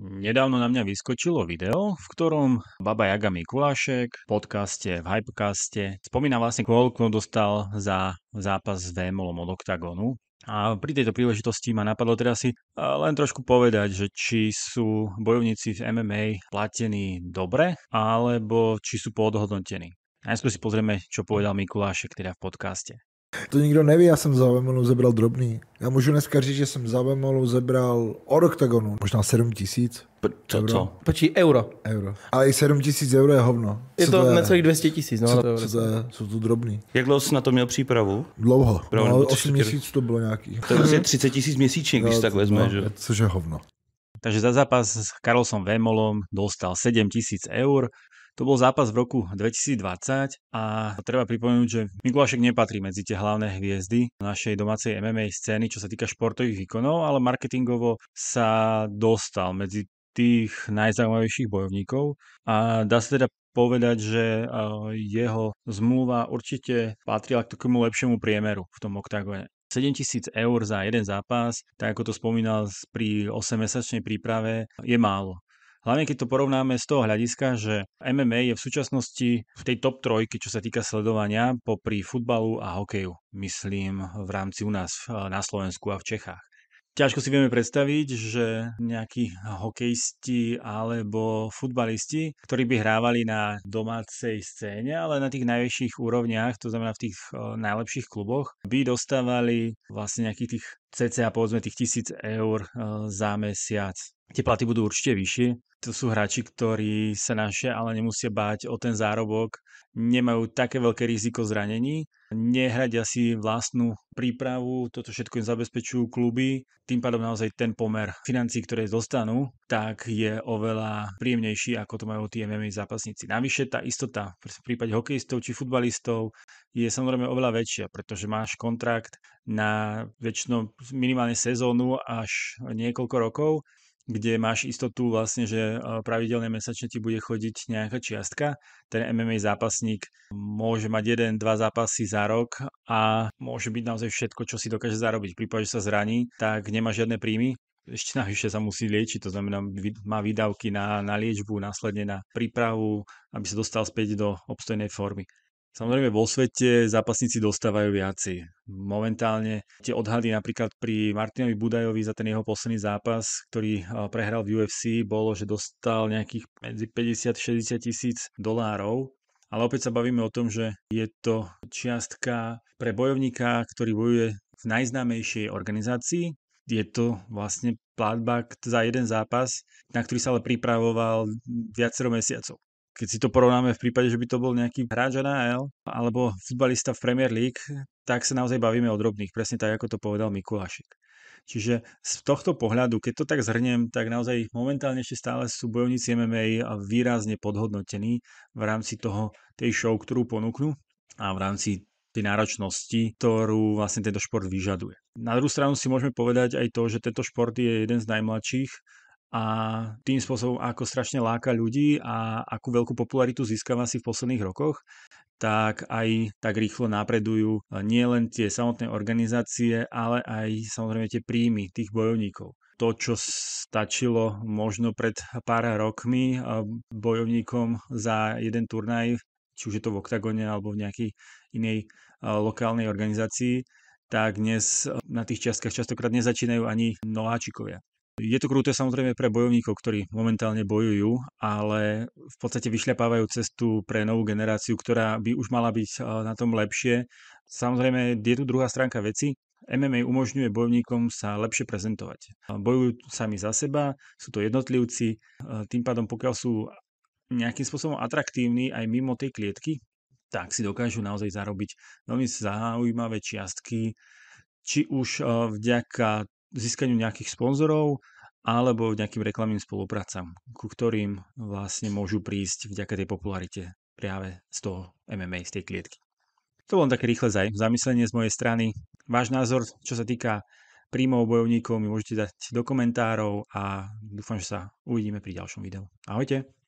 Nedávno na mňa vyskočilo video, v ktorom Baba Jaga Mikulášek v podcaste, v Hypecaste spomína vlastne koľko dostal za zápas s Vémolom od OKTAGONu. A pri tejto príležitosti ma napadlo teraz si e, len trošku povedať, že či sú bojovníci v MMA platení dobre, alebo či sú podhodnotení. Najskôr si pozrieme, čo povedal Mikulášek teda v podcaste. To nikdo neví, já jsem za Vemolu zebral drobný. Já můžu dneska říct, že jsem za Vemolu zebral od Octagonu možná 7 tisíc. Co, euro. co? Počí, euro. Euro. Ale i 7 tisíc euro je hovno. Co je to, to necelých 200 tisíc. No, co, to, co to je? Jsou to drobný. Jak dlouho jsi na to měl přípravu? Dlouho. Pro no, 8 měsíců to bylo nějaký. To je 30 tisíc měsíčně, když no, tak vezme, no, že? Což je hovno. Takže za zápas s Karlsom Vemolom dostal 7 tisíc eur, to bol zápas v roku 2020 a treba pripomenúť, že Mikulášek nepatrí medzi tie hlavné hviezdy našej domácej MMA scény, čo sa týka športových výkonov, ale marketingovo sa dostal medzi tých najzaujímavejších bojovníkov a dá sa teda povedať, že jeho zmluva určite patrila k takému lepšiemu priemeru v tom oktagone. 7000 eur za jeden zápas, tak ako to spomínal pri 8-mesačnej príprave, je málo. Hlavne keď to porovnáme z toho hľadiska, že MMA je v súčasnosti v tej top trojke, čo sa týka sledovania popri futbalu a hokeju. Myslím v rámci u nás na Slovensku a v Čechách. Ťažko si vieme predstaviť, že nejakí hokejisti alebo futbalisti, ktorí by hrávali na domácej scéne, ale na tých najvyšších úrovniach, to znamená v tých e, najlepších kluboch, by dostávali vlastne nejakých tých cca povedzme tých tisíc eur e, za mesiac. Tie platy budú určite vyššie. To sú hráči, ktorí sa naše ale nemusia báť o ten zárobok. Nemajú také veľké riziko zranení. Nehradia si vlastnú prípravu. Toto všetko im zabezpečujú kluby. Tým pádom naozaj ten pomer financií, ktoré dostanú, tak je oveľa príjemnejší, ako to majú tí MMA zápasníci. Navyše tá istota v prípade hokejistov či futbalistov je samozrejme oveľa väčšia, pretože máš kontrakt na väčšinou minimálne sezónu až niekoľko rokov kde máš istotu vlastne, že e, pravidelne mesačne ti bude chodiť nejaká čiastka. Ten MMA zápasník môže mať jeden, dva zápasy za rok a môže byť naozaj všetko, čo si dokáže zarobiť. V prípade, že sa zraní, tak nemá žiadne príjmy. Ešte navyše sa musí liečiť, to znamená, má výdavky na, na liečbu, následne na prípravu, aby sa dostal späť do obstojnej formy. Samozrejme vo svete zápasníci dostávajú viaci. Momentálne tie odhady napríklad pri Martinovi Budajovi za ten jeho posledný zápas, ktorý prehral v UFC, bolo, že dostal nejakých medzi 50-60 tisíc dolárov. Ale opäť sa bavíme o tom, že je to čiastka pre bojovníka, ktorý bojuje v najznámejšej organizácii. Je to vlastne platba za jeden zápas, na ktorý sa ale pripravoval viacero mesiacov. Keď si to porovnáme v prípade, že by to bol nejaký hráč NAL alebo futbalista v Premier League, tak sa naozaj bavíme o drobných, presne tak, ako to povedal Mikulášik. Čiže z tohto pohľadu, keď to tak zhrniem, tak naozaj momentálne ešte stále sú bojovníci MMA výrazne podhodnotení v rámci toho, tej show, ktorú ponúknu, a v rámci tej náročnosti, ktorú vlastne tento šport vyžaduje. Na druhú stranu si môžeme povedať aj to, že tento šport je jeden z najmladších a tým spôsobom, ako strašne láka ľudí a akú veľkú popularitu získava si v posledných rokoch, tak aj tak rýchlo napredujú e, nielen tie samotné organizácie, ale aj samozrejme tie príjmy tých bojovníkov. To, čo stačilo možno pred pár rokmi e, bojovníkom za jeden turnaj, či už je to v Oktagone alebo v nejakej inej e, lokálnej organizácii, tak dnes na tých čiastkách častokrát nezačínajú ani nováčikovia. Je to kruté samozrejme pre bojovníkov, ktorí momentálne bojujú, ale v podstate vyšľapávajú cestu pre novú generáciu, ktorá by už mala byť eh, na tom lepšie. Samozrejme, je tu druhá stránka veci. MMA umožňuje bojovníkom sa lepšie prezentovať. Bojujú sami za seba, sú to jednotlivci, eh, tým pádom pokiaľ sú nejakým spôsobom atraktívni aj mimo tej klietky, tak si dokážu naozaj zarobiť veľmi zaujímavé čiastky, či už eh, vďaka získaniu nejakých sponzorov alebo nejakým reklamným spoluprácam, ku ktorým vlastne môžu prísť vďaka tej popularite práve z toho MMA, z tej klietky. To bolo také rýchle zamyslenie z mojej strany. Váš názor, čo sa týka príjmov bojovníkov, mi môžete dať do komentárov a dúfam, že sa uvidíme pri ďalšom videu. Ahojte!